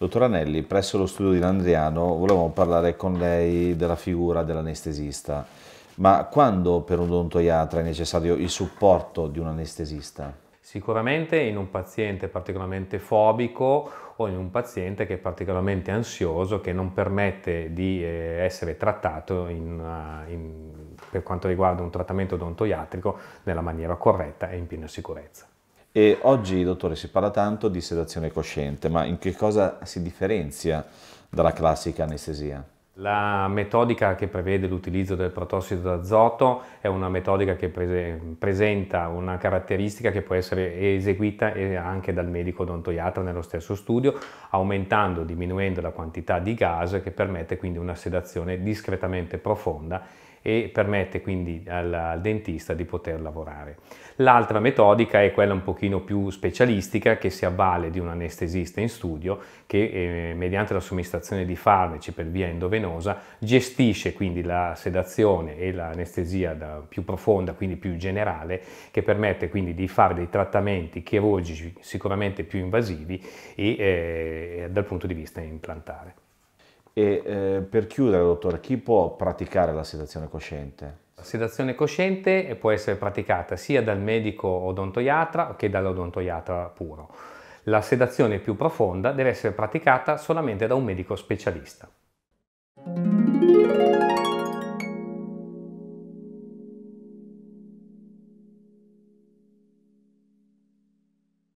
Dottor Anelli, presso lo studio di Landriano volevamo parlare con lei della figura dell'anestesista, ma quando per un odontoiatra è necessario il supporto di un anestesista? Sicuramente in un paziente particolarmente fobico o in un paziente che è particolarmente ansioso, che non permette di eh, essere trattato in, eh, in, per quanto riguarda un trattamento odontoiatrico nella maniera corretta e in piena sicurezza. E oggi, dottore, si parla tanto di sedazione cosciente, ma in che cosa si differenzia dalla classica anestesia? La metodica che prevede l'utilizzo del protossido d'azoto è una metodica che prese, presenta una caratteristica che può essere eseguita eh, anche dal medico odontoiatra nello stesso studio, aumentando o diminuendo la quantità di gas che permette quindi una sedazione discretamente profonda e permette quindi al, al dentista di poter lavorare. L'altra metodica è quella un pochino più specialistica che si avvale di un anestesista in studio che eh, mediante la somministrazione di farmaci per via endovenosa gestisce quindi la sedazione e l'anestesia più profonda, quindi più generale, che permette quindi di fare dei trattamenti chirurgici sicuramente più invasivi e eh, dal punto di vista implantare. E eh, per chiudere, dottore, chi può praticare la sedazione cosciente? La sedazione cosciente eh, può essere praticata sia dal medico odontoiatra che dall'odontoiatra puro. La sedazione più profonda deve essere praticata solamente da un medico specialista.